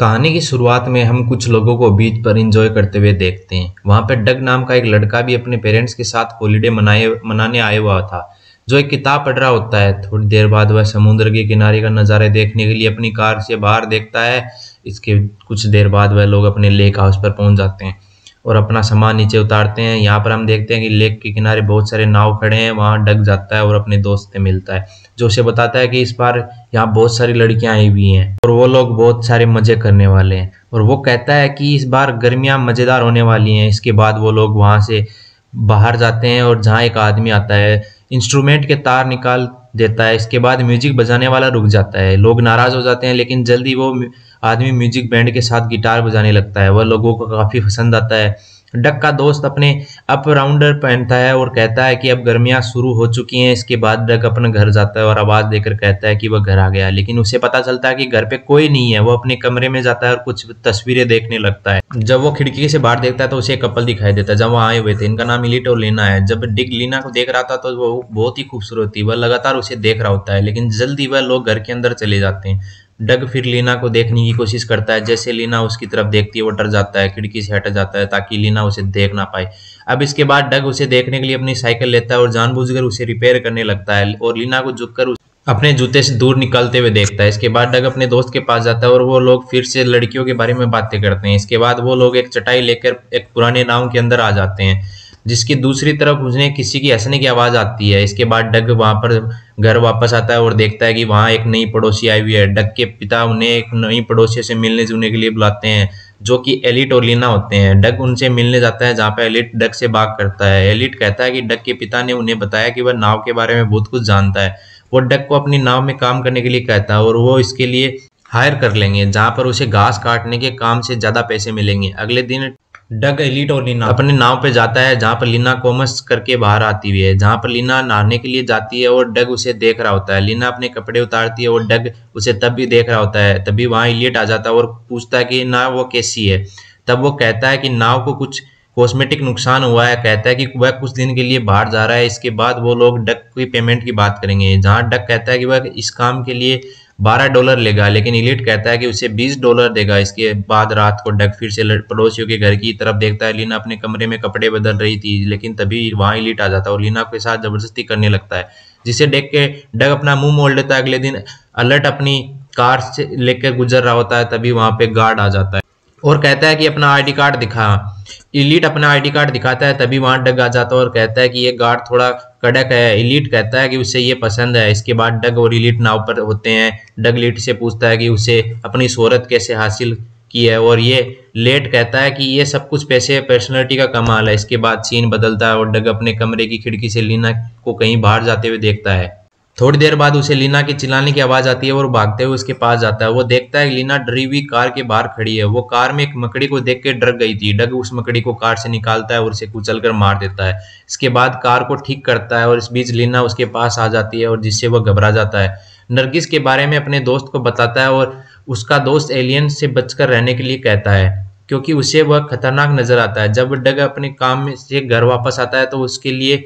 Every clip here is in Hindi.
कहानी की शुरुआत में हम कुछ लोगों को बीच पर इंजॉय करते हुए देखते हैं वहाँ पर डग नाम का एक लड़का भी अपने पेरेंट्स के साथ हॉलीडे मनाए मनाने आया हुआ था जो एक किताब पढ़ रहा होता है थोड़ी देर बाद वह समुद्र के किनारे का नज़ारे देखने के लिए अपनी कार से बाहर देखता है इसके कुछ देर बाद वह लोग अपने लेक हाउस पर पहुंच जाते हैं और अपना सामान नीचे उतारते हैं यहाँ पर हम देखते हैं कि लेक के किनारे बहुत सारे नाव खड़े हैं वहाँ डक जाता है और अपने दोस्त से मिलता है जो उसे बताता है कि इस बार यहाँ बहुत सारी लड़कियाँ आई हुई हैं और वो लोग बहुत सारे मज़े करने वाले हैं और वो कहता है कि इस बार गर्मियाँ मज़ेदार होने वाली हैं इसके बाद वो लोग वहाँ से बाहर जाते हैं और जहाँ एक आदमी आता है इंस्ट्रूमेंट के तार निकाल देता है इसके बाद म्यूजिक बजाने वाला रुक जाता है लोग नाराज़ हो जाते हैं लेकिन जल्दी वो आदमी म्यूजिक बैंड के साथ गिटार बजाने लगता है वह लोगों को काफ़ी पसंद आता है डक का दोस्त अपने अप राउंडर पहनता है और कहता है कि अब गर्मियाँ शुरू हो चुकी हैं इसके बाद डक अपने घर जाता है और आवाज़ देकर कहता है कि वह घर आ गया लेकिन उसे पता चलता है कि घर पे कोई नहीं है वह अपने कमरे में जाता है और कुछ तस्वीरें देखने लगता है जब वो खिड़की से बाहर देखता है तो उसे एक कपल दिखाई देता है जब वह आए हुए थे इनका नाम इलिट और लेना है जब डिग लीना को देख रहा था तो वो बहुत ही खूबसूरत थी वह लगातार उसे देख रहा होता है लेकिन जल्दी वह लोग घर के अंदर चले जाते हैं डग फिर लीना को देखने की कोशिश करता है जैसे लीना उसकी तरफ देखती है वो डर जाता है खिड़की से हट जाता है ताकि लीना उसे देख ना पाए अब इसके बाद डग उसे देखने के लिए अपनी साइकिल लेता है और जानबूझकर उसे रिपेयर करने लगता है और लीना को झुककर अपने जूते से दूर निकलते हुए देखता है इसके बाद डग अपने दोस्त के पास जाता है और वो लोग फिर से लड़कियों के बारे में बातें करते हैं इसके बाद वो लोग एक चटाई लेकर एक पुराने नाव के अंदर आ जाते हैं जिसकी दूसरी तरफ उसने किसी की हंसने की आवाज़ आती है इसके बाद डग वहाँ पर घर वापस आता है और देखता है कि वहाँ एक नई पड़ोसी आई हुई है डग के पिता उन्हें एक नई पड़ोसी से मिलने जुलने के लिए बुलाते हैं जो कि एलिट और लीना होते हैं डग उनसे मिलने जाता है जहाँ पर एलिट डग से बात करता है एलिट कहता है कि डग के पिता ने उन्हें बताया कि वह नाव के बारे में बहुत कुछ जानता है वो डग को अपनी नाव में काम करने के लिए कहता है और वो इसके लिए हायर कर लेंगे जहाँ पर उसे घास काटने के काम से ज़्यादा पैसे मिलेंगे अगले दिन डग एलिट और लीना अपने नाव पे जाता है जहाँ पर लीना कॉमर्स करके बाहर आती हुई है जहाँ पर लीना नहाने के लिए जाती है और डग उसे देख रहा होता है लीना अपने कपड़े उतारती है और डग उसे तब भी देख रहा होता है तभी वहाँ एलिट आ जाता है और पूछता है कि ना वो कैसी है तब वो कहता है कि नाव को कुछ कॉस्मेटिक नुकसान हुआ है कहता है कि वह कुछ दिन के लिए बाहर जा रहा है इसके बाद वो लोग डक की पेमेंट की बात करेंगे जहाँ डक कहता है कि वह इस काम के लिए 12 डॉलर लेगा लेकिन इलियट कहता है कि उसे 20 डॉलर देगा इसके बाद रात को डग फिर से पड़ोसियों के घर की तरफ देखता है लीना अपने कमरे में कपड़े बदल रही थी लेकिन तभी वहाँ इलियट आ जाता है और लीना के साथ जबरदस्ती करने लगता है जिसे देख के डग अपना मुंह मोड़ लेता है अगले दिन अलर्ट अपनी कार से लेकर गुजर रहा होता है तभी वहाँ पे गार्ड आ जाता है और कहता है कि अपना आईडी कार्ड दिखा इलीट अपना आईडी कार्ड दिखाता है तभी वहां डग आ जाता है और कहता है कि ये गार्ड थोड़ा कड़क है इलीट कहता है कि उसे ये पसंद है इसके बाद डग और इलीट नाव पर होते हैं डग लीट से पूछता है कि उसे अपनी शोहरत कैसे हासिल की है और ये लेट कहता है कि ये सब कुछ पैसे पर्सनैलिटी का कमाल है इसके बाद सीन बदलता है और डग अपने कमरे की खिड़की से लीना को कहीं बाहर जाते हुए देखता है थोड़ी देर बाद उसे लीना के चिल्लाने की आवाज आती है और भागते हुए उसके पास जाता है वो देखता है लीना डरी हुई कार के बाहर खड़ी है वो कार में एक मकड़ी को देख के डर गई थी डग उस मकड़ी को कार से निकालता है और उसे कुचल कर मार देता है इसके बाद कार को ठीक करता है और इस बीच लीना उसके पास आ जाती है और जिससे वह घबरा जाता है नरगिस के बारे में अपने दोस्त को बताता है और उसका दोस्त एलियन से बचकर रहने के लिए कहता है क्योंकि उसे वह खतरनाक नजर आता है जब डग अपने काम में से घर वापस आता है तो उसके लिए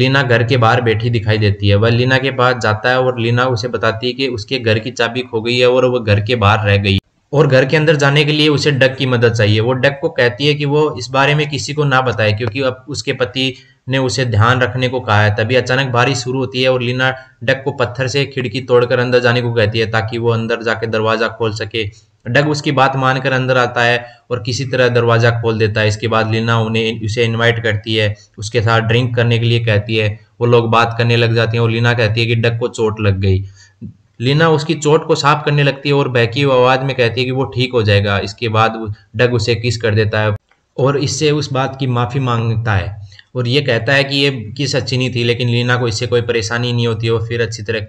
लीना घर के बाहर बैठी दिखाई देती है वह लीना के पास जाता है और लीना उसे बताती है कि उसके घर की चाबी खो गई है और वह घर के बाहर रह गई और घर के अंदर जाने के लिए उसे डग की मदद चाहिए वो डग को कहती है कि वो इस बारे में किसी को ना बताए क्योंकि अब उसके पति ने उसे ध्यान रखने को कहा है तभी अचानक बारिश शुरू होती है और लीना डग को पत्थर से खिड़की तोड़कर अंदर जाने को कहती है ताकि वो अंदर जाके दरवाजा खोल सके डग उसकी बात मानकर अंदर आता है और किसी तरह दरवाज़ा खोल देता है इसके बाद लीना उन्हें उसे इनवाइट करती है उसके साथ ड्रिंक करने के लिए कहती है वो लोग बात करने लग जाते हैं और लीना कहती है कि डग को चोट लग गई लीना उसकी चोट को साफ करने लगती है और बहकी आवाज़ में कहती है कि वो ठीक हो जाएगा इसके बाद डग उसे किस कर देता है और इससे उस बात की माफ़ी मांगता है और ये कहता है कि ये किस अच्छी नहीं थी लेकिन लीना को इससे कोई परेशानी नहीं होती और फिर अच्छी तरह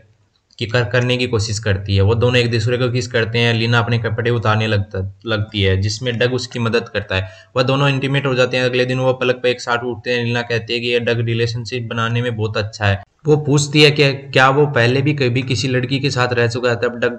कि कर करने की कोशिश करती है वो दोनों एक दूसरे को किस करते हैं लीना अपने कपड़े उतारने लगता लगती है जिसमें डग उसकी मदद करता है वह दोनों इंटीमेट हो जाते हैं अगले दिन वह पलक पर एक साथ उठते हैं लीना कहती है कि यह डग रिलेशनशिप बनाने में बहुत अच्छा है वो पूछती है कि क्या वो पहले भी कभी किसी लड़की के साथ रह चुका है तब डग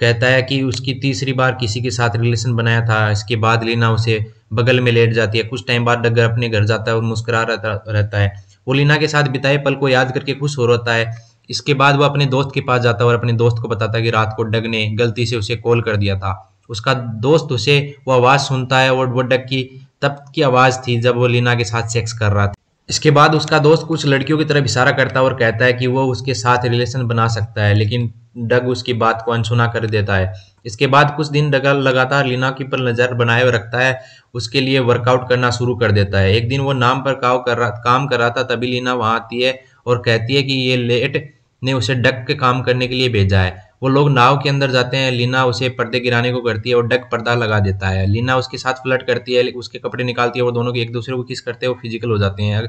कहता है कि उसकी तीसरी बार किसी के साथ रिलेशन बनाया था इसके बाद लीना उसे बगल में लेट जाती है कुछ टाइम बाद डग अपने घर जाता है और मुस्कुरा रहता रहता है वो लीना के साथ बिताए पल को याद करके खुश हो रहता है इसके बाद वो अपने दोस्त के पास जाता है और अपने दोस्त को बताता है कि रात को डग ने गलती से उसे कॉल कर दिया था उसका दोस्त उसे वो आवाज़ सुनता है और वो डग की तब की आवाज़ थी जब वो लीना के साथ सेक्स कर रहा था इसके बाद उसका दोस्त कुछ लड़कियों की तरफ इशारा करता है और कहता है कि वो उसके साथ रिलेशन बना सकता है लेकिन डग उसकी बात को अनसुना कर देता है इसके बाद कुछ दिन डग लगातार लीना की पर नज़र बनाए रखता है उसके लिए वर्कआउट करना शुरू कर देता है एक दिन वो नाम पर काव कर रहा काम कर रहा था तभी लीना वहाँ आती है और कहती है कि ये लेट ने उसे डक के काम करने के लिए भेजा है वो लोग नाव के अंदर जाते हैं लीना उसे पर्दे गिराने को करती है और डक पर्दा लगा देता है लीना उसके साथ फ्लट करती है उसके कपड़े निकालती है वो दोनों एक दूसरे को किस करते हैं वो फिजिकल हो जाते हैं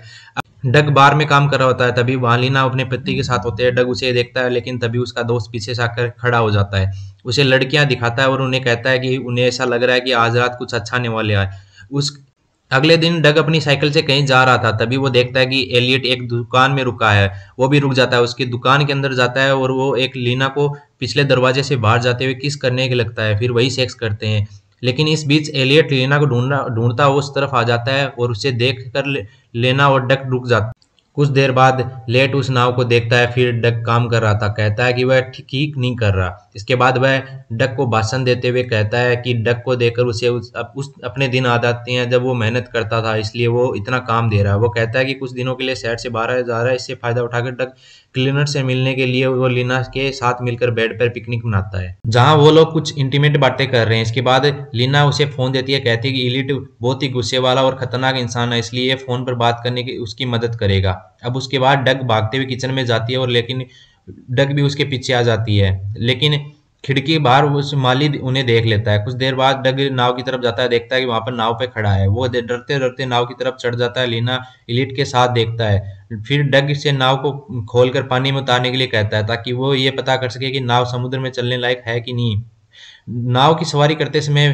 डग बार में काम कर रहा होता है तभी वहाँ लीना अपने पति के साथ होते हैं डग उसे देखता है लेकिन तभी उसका दोस्त पीछे से आकर खड़ा हो जाता है उसे लड़कियाँ दिखाता है और उन्हें कहता है कि उन्हें ऐसा लग रहा है कि आज रात कुछ अच्छा नहीं वाले आए उस अगले दिन डग अपनी साइकिल से कहीं जा रहा था तभी वो देखता है कि एलियट एक दुकान में रुका है वो भी रुक जाता है उसकी दुकान के अंदर जाता है और वो एक लीना को पिछले दरवाजे से बाहर जाते हुए किस करने के लगता है फिर वही सेक्स करते हैं लेकिन इस बीच एलियट लीना को ढूंढना ढूंढता उस तरफ आ जाता है और उसे देख कर लेना और डग रुक जाता कुछ देर बाद लेट उस नाव को देखता है फिर डग काम कर रहा था कहता है कि वह ठीक नहीं कर रहा इसके बाद वह डक को भाषण देते हुए कहता है कि डक को देकर उसे उस, अप, उस अपने दिन आ जाते हैं जब वो मेहनत करता था इसलिए वो इतना काम दे रहा है वो कहता है कि कुछ दिनों के लिए शहर से बाहर जा रहा है इससे फ़ायदा उठाकर डक क्लीनर से मिलने के लिए वो लीना के साथ मिलकर बेड पर पिकनिक मनाता है जहाँ वो लोग कुछ इंटीमेट बातें कर रहे हैं इसके बाद लीना उसे फ़ोन देती है कहती है कि इलिट बहुत ही गुस्से वाला और ख़तरनाक इंसान है इसलिए फ़ोन पर बात करने की उसकी मदद करेगा अब उसके बाद डग भागते हुए किचन में जाती है और लेकिन डक भी उसके पीछे आ जाती है लेकिन खिड़की बाहर उस माली उन्हें देख लेता है कुछ देर बाद डग नाव की तरफ जाता है देखता है कि वहां पर नाव पे खड़ा है वो डरते डरते नाव की तरफ चढ़ जाता है लीना इलिट के साथ देखता है फिर डग से नाव को खोलकर पानी में उतारने के लिए कहता है ताकि वो ये पता कर सके कि नाव समुद्र में चलने लायक है कि नहीं नाव की सवारी करते समय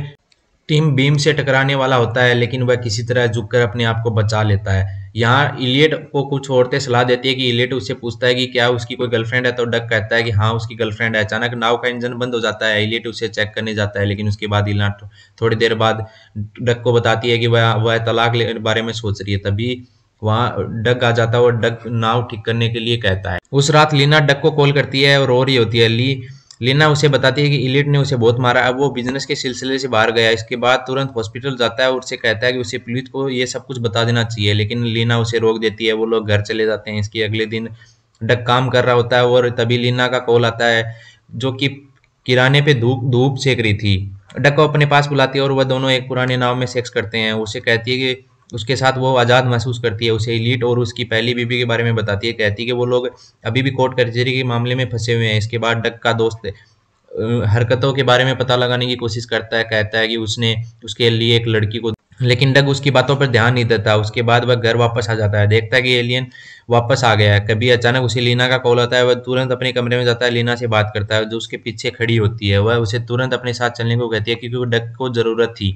टीम बीम से टकराने वाला होता है लेकिन वह किसी तरह झुककर अपने आप को बचा लेता है यहाँ इलियट को कुछ औरतें सलाह देती है कि इलियट उससे पूछता है कि क्या उसकी कोई गर्लफ्रेंड है तो डक कहता है कि हाँ उसकी गर्लफ्रेंड है अचानक नाव का इंजन बंद हो जाता है इलियट उसे चेक करने जाता है लेकिन उसके बाद इलाट थोड़ी देर बाद डक को बताती है कि वह वह तलाक बारे में सोच रही है तभी वहाँ डग आ जाता है और डग नाव ठीक करने के लिए कहता है उस रात लीना डग को कॉल करती है और रो रही होती है ली लीना उसे बताती है कि इलिट ने उसे बहुत मारा अब वो बिजनेस के सिलसिले से बाहर गया इसके बाद तुरंत हॉस्पिटल जाता है और उसे कहता है कि उसे पुलिस को ये सब कुछ बता देना चाहिए लेकिन लीना उसे रोक देती है वो लोग घर चले जाते हैं इसके अगले दिन डक काम कर रहा होता है और तभी लीना का कॉल आता है जो कि किराने पे धूप धूप सेक रही थी डक को अपने पास बुलाती है और वह दोनों एक पुराने नाव में सेक्स करते हैं उसे कहती है कि उसके साथ वो आज़ाद महसूस करती है उसे इलीट और उसकी पहली बीबी के बारे में बताती है कहती है कि वो लोग अभी भी कोर्ट कचहरी के मामले में फंसे हुए हैं इसके बाद डक का दोस्त हरकतों के बारे में पता लगाने की कोशिश करता है कहता है कि उसने उसके लिए एक लड़की को लेकिन डग उसकी बातों पर ध्यान नहीं देता उसके बाद वह घर वापस आ जाता है देखता है कि एलियन वापस आ गया है कभी अचानक उसे लीना का कॉल आता है वह तुरंत अपने कमरे में जाता है लीना से बात करता है जो उसके पीछे खड़ी होती है वह उसे तुरंत अपने साथ चलने को कहती है क्योंकि वो डग को ज़रूरत थी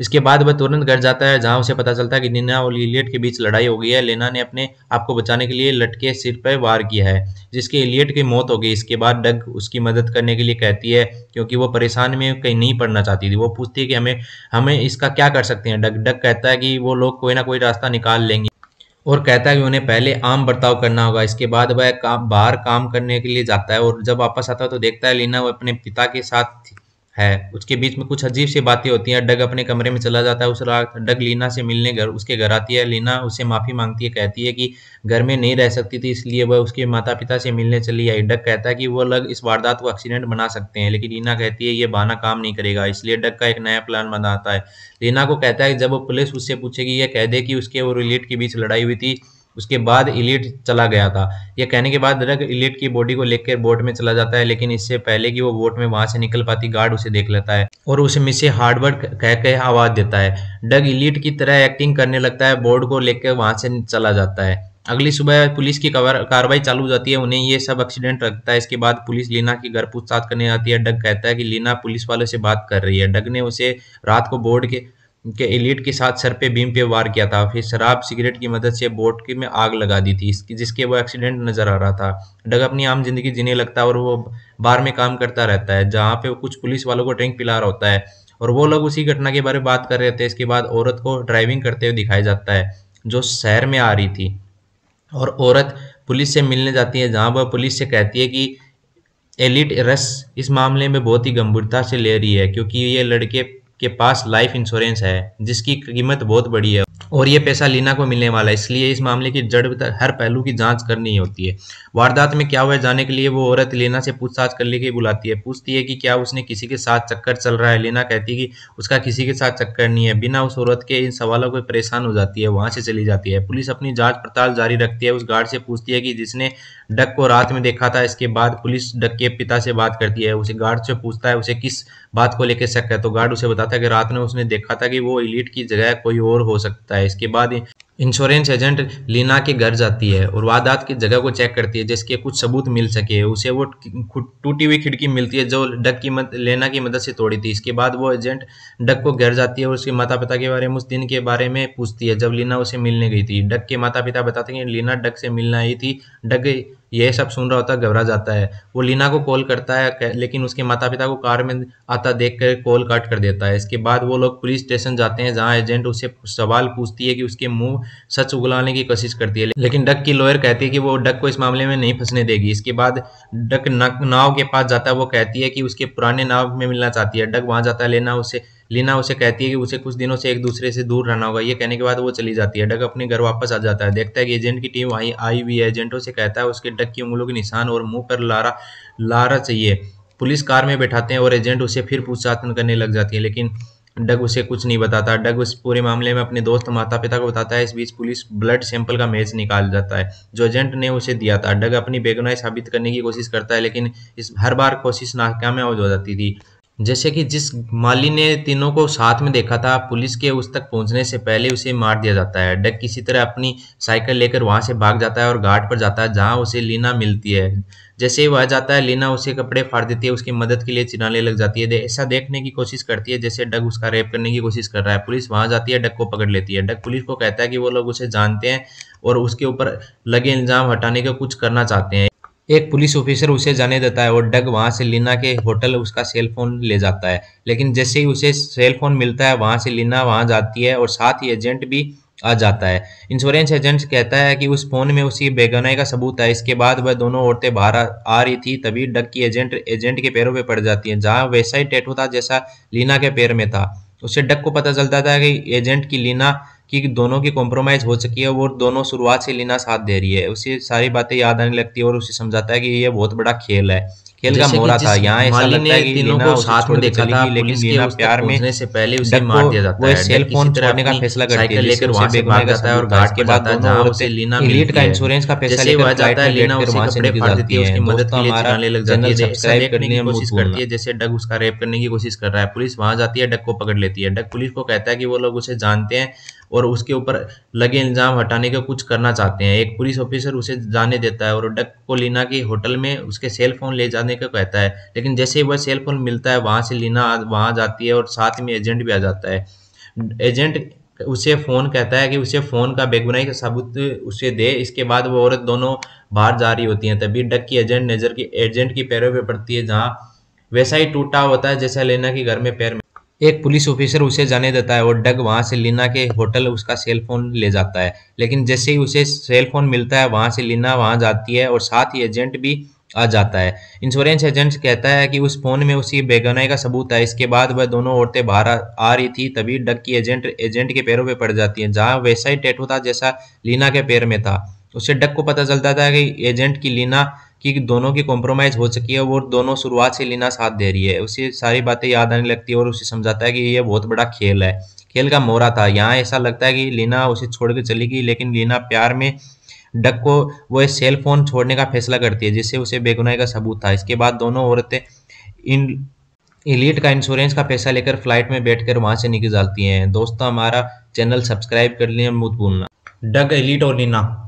इसके बाद वह तुरंत घर जाता है जहां उसे पता चलता है कि नीना और इलियट के बीच लड़ाई हो गई है लेना ने अपने आप को बचाने के लिए लटके सिर पर वार किया है जिसके इलियट की मौत हो गई इसके बाद डग उसकी मदद करने के लिए कहती है क्योंकि वो परेशान में कहीं नहीं पड़ना चाहती थी वो पूछती है कि हमें हमें इसका क्या कर सकते हैं डग डग कहता है कि वो लोग कोई ना कोई रास्ता निकाल लेंगे और कहता है कि उन्हें पहले आम बर्ताव करना होगा इसके बाद वह काम बाहर काम करने के लिए जाता है और जब वापस आता है तो देखता है लीना वह अपने पिता के साथ है उसके बीच में कुछ अजीब सी बातें होती हैं डग अपने कमरे में चला जाता है उस रात डग लीना से मिलने घर उसके घर आती है लीना उससे माफ़ी मांगती है कहती है कि घर में नहीं रह सकती थी इसलिए वह उसके माता पिता से मिलने चली आई डग कहता है कि वो लग इस वारदात को एक्सीडेंट बना सकते हैं लेकिन लीना कहती है ये बहाना काम नहीं करेगा इसलिए डग का एक नया प्लान बनाता है लीना को कहता है जब वो पुलिस उससे पूछेगी यह कह दे कि उसके और रिलेट के बीच लड़ाई हुई थी उसके बाद इलिट चला गया था यह कहने के बाद रग इलिट की बॉडी को लेकर बोट में चला जाता है लेकिन इससे पहले कि वो बोट में वहां से निकल पाती गार्ड उसे देख लेता है और उसे मिसे हार्डवर्ड कह के आवाज देता है डग इलिट की तरह एक्टिंग करने लगता है बोर्ड को लेकर वहां से चला जाता है अगली सुबह पुलिस की कार्रवाई चालू हो जाती है उन्हें ये सब एक्सीडेंट लगता है इसके बाद पुलिस लीना की घर पूछताछ करने आती है डग कहता है कि लीना पुलिस वालों से बात कर रही है डग ने उसे रात को बोर्ड के के एलिट के साथ सर पे बीम पे वार किया था फिर शराब सिगरेट की मदद से बोट की में आग लगा दी थी इसकी जिसके वो एक्सीडेंट नजर आ रहा था डग अपनी आम जिंदगी जीने लगता है और वो बार में काम करता रहता है जहाँ पे वो कुछ पुलिस वालों को ड्रिंक पिला रहा होता है और वो लोग उसी घटना के बारे में बात कर रहे थे इसके बाद औरत को ड्राइविंग करते हुए दिखाया जाता है जो शहर में आ रही थी और औरत पुलिस से मिलने जाती है जहाँ वह पुलिस से कहती है कि एलिट रस इस मामले में बहुत ही गंभीरता से ले रही है क्योंकि ये लड़के के पास लाइफ इंश्योरेंस है जिसकी कीमत बहुत बड़ी है और ये पैसा लीना को मिलने वाला है इसलिए इस मामले की जड़ हर पहलू की जांच करनी होती है वारदात में क्या हुआ जाने के लिए वो औरत लीना से पूछताछ करने के बुलाती है पूछती है कि क्या उसने किसी के साथ चक्कर चल रहा है लीना कहती है कि उसका किसी के साथ चक्कर नहीं है बिना उस औरत के इन सवालों को परेशान हो जाती है वहां से चली जाती है पुलिस अपनी जाँच पड़ताल जारी रखती है उस गार्ड से पूछती है कि जिसने डक को रात में देखा था इसके बाद पुलिस डक के पिता से बात करती है उसे गार्ड से पूछता है उसे किस बात को लेकर शक है तो गार्ड उसे बताता है कि रात में उसने देखा था कि वो इलीट की जगह कोई और हो सकता है है इसके बाद इंश्योरेंस एजेंट लीना के घर जाती है और वारदात की जगह को चेक करती है जिसके कुछ सबूत मिल सके उसे वो टूटी हुई खिड़की मिलती है जो डक की मद, लेना की मदद से तोड़ी थी इसके बाद वो एजेंट डक को घर जाती है और उसके माता पिता के बारे में उस दिन के बारे में पूछती है जब लीना उसे मिलने गई थी डक के माता पिता बताते हैं लीना डक से मिलना आई थी डक ये सब सुन रहा होता है घबरा जाता है वो लीना को कॉल करता है लेकिन उसके माता पिता को कार में आता देख कर कॉल कट कर देता है इसके बाद वो लोग पुलिस स्टेशन जाते हैं जहाँ एजेंट उससे सवाल पूछती है कि उसके मुंह सच उगलाने की कोशिश करती है लेकिन डक की लॉयर कहती है कि वो डक को इस मामले में नहीं फंसने देगी इसके बाद डक नाव के पास जाता है वो कहती है कि उसके पुराने नाव में मिलना चाहती है डक वहाँ जाता है लेना उसे लीना उसे कहती है कि उसे कुछ दिनों से एक दूसरे से दूर रहना होगा ये कहने के बाद वो चली जाती है डग अपने घर वापस आ जाता है देखता है कि एजेंट की टीम वहीं आई हुई है एजेंटों से कहता है उसके डग की उंगलों के निशान और मुंह पर लारा लारा चाहिए पुलिस कार में बैठाते हैं और एजेंट उसे फिर पूछताछ करने लग जाती है लेकिन डग उसे कुछ नहीं बताता डग उस पूरे मामले में अपने दोस्त माता पिता को बताता है इस बीच पुलिस ब्लड सैंपल का मैच निकाल जाता है जो एजेंट ने उसे दिया था डग अपनी बेगुनाई साबित करने की कोशिश करता है लेकिन इस हर बार कोशिश नाकाम हो जाती थी जैसे कि जिस माली ने तीनों को साथ में देखा था पुलिस के उस तक पहुंचने से पहले उसे मार दिया जाता है डक किसी तरह अपनी साइकिल लेकर वहां से भाग जाता है और घाट पर जाता है जहां उसे लीना मिलती है जैसे ही वह जाता है लीना उसे कपड़े फाड़ देती है उसकी मदद के लिए चिनाने लग जाती है ऐसा देखने की कोशिश करती है जैसे डग उसका रेप करने की कोशिश कर रहा है पुलिस वहां जाती है डग को पकड़ लेती है डग पुलिस को कहता है कि वो लोग उसे जानते हैं और उसके ऊपर लगे इल्जाम हटाने का कुछ करना चाहते हैं एक पुलिस ऑफिसर उसे जाने देता है और डग वहां से लीना के होटल उसका सेल फोन ले जाता है लेकिन जैसे ही उसे सेल फोन मिलता है वहां से लीना वहां जाती है और साथ ही एजेंट भी आ जाता है इंश्योरेंस एजेंट कहता है कि उस फोन में उसकी बेगनाई का सबूत है इसके बाद वह दोनों औरतें बाहर आ रही थी तभी डग की एजेंट एजेंट के पैरों पर पड़ जाती है जहाँ वैसा ही टेटू था जैसा लीना के पैर में था उसे डग को पता चलता था कि एजेंट की लीना कि दोनों की कॉम्प्रोमाइज़ हो चुकी है और दोनों शुरुआत से लेना साथ दे रही है उसे सारी बातें याद आने लगती है और उसे समझाता है कि ये बहुत बड़ा खेल है खेल का मोरा था यहाँ ऐसा लगता है कि लीना को साथ में देखा था लेकिन लीना प्यार में से पहले उसे मार दिया जाता है सेल फोन छोड़ने का फैसला करती है लेकर वहां से भाग जाता है और घाट के बाद जहां उसे लीना मिलती का इंश्योरेंस का फैसला लेकर जाता है लीना उसे कपड़े फाड़ देती है उसकी मदद के लिए चलाने लग जाती है सब्सक्राइब करने की कोशिश करती है जैसे डग उसका रेप करने की कोशिश कर रहा है पुलिस वहां जाती है डग को पकड़ लेती है डग पुलिस को कहता है कि वो लोग उसे जानते हैं और उसके ऊपर लगे इल्ज़ाम हटाने का कुछ करना चाहते हैं एक पुलिस ऑफिसर उसे जाने देता है और डक को लीना के होटल में उसके सेल फोन ले जाने का कहता है लेकिन जैसे ही वह सेल फोन मिलता है वहाँ से लीना वहाँ जाती है और साथ में एजेंट भी आ जाता है एजेंट उसे फ़ोन कहता है कि उसे फ़ोन का बेगुनाई का सबूत उसे दे इसके बाद वो औरत दोनों बाहर जा रही होती हैं तभी डक की एजेंट नज़र की एजेंट की पैरों पर पड़ती है जहाँ वैसा ही टूटा होता है जैसा लेना कि घर में पैर में एक पुलिस ऑफिसर उसे जाने देता है और डग वहां से लीना के होटल उसका सेल फोन ले जाता है लेकिन जैसे ही उसे सेल फोन मिलता है वहां से लीना वहां जाती है और साथ ही एजेंट भी आ जाता है इंश्योरेंस एजेंट कहता है कि उस फोन में उसकी बेगनाई का सबूत है इसके बाद वह दोनों औरतें बाहर आ रही थी तभी डग की एजेंट एजेंट के पैरों पे पड़ जाती है जहाँ वैसा ही टेटो था जैसा लीना के पैर में था उसे डग को पता चलता था कि एजेंट की लीना कि दोनों की कॉम्प्रोमाइज़ हो चुकी है और दोनों शुरुआत से लेना साथ दे रही है उसे सारी बातें याद आने लगती है और उसे समझाता है कि ये बहुत बड़ा खेल है खेल का मोरा था यहाँ ऐसा लगता है कि लीना उसे छोड़ के चली गई लेकिन लीना प्यार में डक को वो सेल फोन छोड़ने का फैसला करती है जिससे उसे बेगुनाई का सबूत था इसके बाद दोनों औरतें इन इलीट का इंश्योरेंस का पैसा लेकर फ्लाइट में बैठकर वहां से निकल जाती हैं दोस्तों हमारा चैनल सब्सक्राइब कर लिया मत भूलना डग एलिट और लीना